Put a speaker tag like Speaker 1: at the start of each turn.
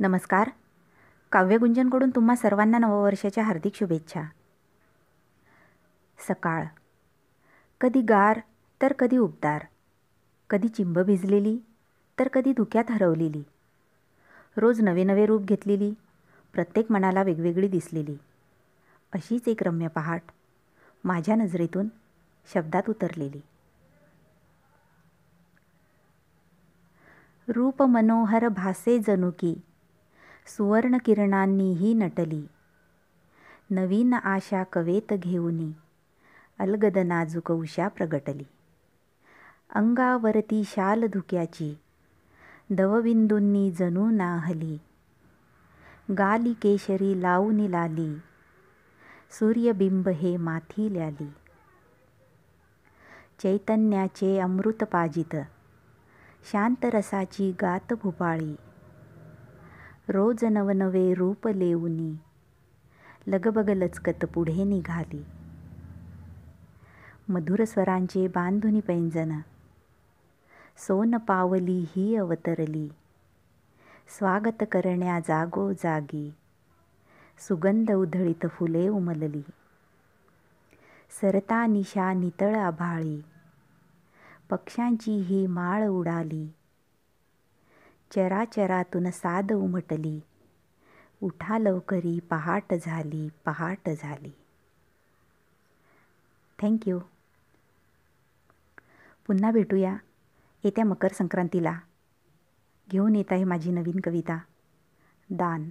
Speaker 1: नमस्कार काव्यगुंजनकडून तुम्हा सर्वांना नववर्षाच्या हार्दिक शुभेच्छा सकाळ कधी गार तर कधी उबदार कधी चिंब भिजलेली तर कधी धुक्यात हरवलेली रोज नवे नवे रूप घेतलेली प्रत्येक मनाला वेगवेगळी दिसलेली अशीच एक रम्य पहाट माझ्या नजरेतून शब्दात उतरलेली रूप मनोहर भासे जनुकी सुवर्णकिरणांनीही नटली नवीन आशा कवेत घेऊनी अलगद नाजूक उषा प्रगटली अंगावरती शाल धुक्याची दवबिंदूंनी जणू नाहली गाली केशरी लावून लाली सूर्यबिंब हे माथी ल्याली चैतन्याचे अमृत पाजित शांतरसाची गात भुपाळी रोज नवनवे रूप लेऊनी लगबग लचकत पुढे निघाली मधुर स्वरांचे बांधुनी पैंजन सोन पावली ही अवतरली स्वागत करण्या जागो जागी सुगंध उधळीत फुले उमलली सरता निशा नितळ आभाळी पक्ष्यांची ही माळ उडाली चराचरातून साद उमटली उठा लवकरी पहाट झाली पहाट झाली थँक्यू पुन्हा भेटूया येत्या मकर संक्रांतीला घेऊन येत आहे माझी नवीन कविता दान